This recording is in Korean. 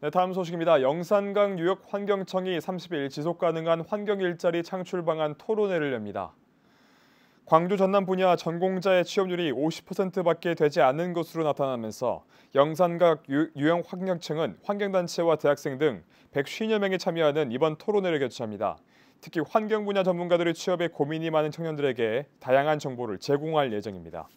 네, 다음 소식입니다. 영산강 뉴욕 환경청이 30일 지속가능한 환경 일자리 창출 방안 토론회를 엽니다. 광주 전남 분야 전공자의 취업률이 50%밖에 되지 않는 것으로 나타나면서 영산각 유형 환경청은 환경단체와 대학생 등 150여 명이 참여하는 이번 토론회를 개최합니다. 특히 환경 분야 전문가들의 취업에 고민이 많은 청년들에게 다양한 정보를 제공할 예정입니다.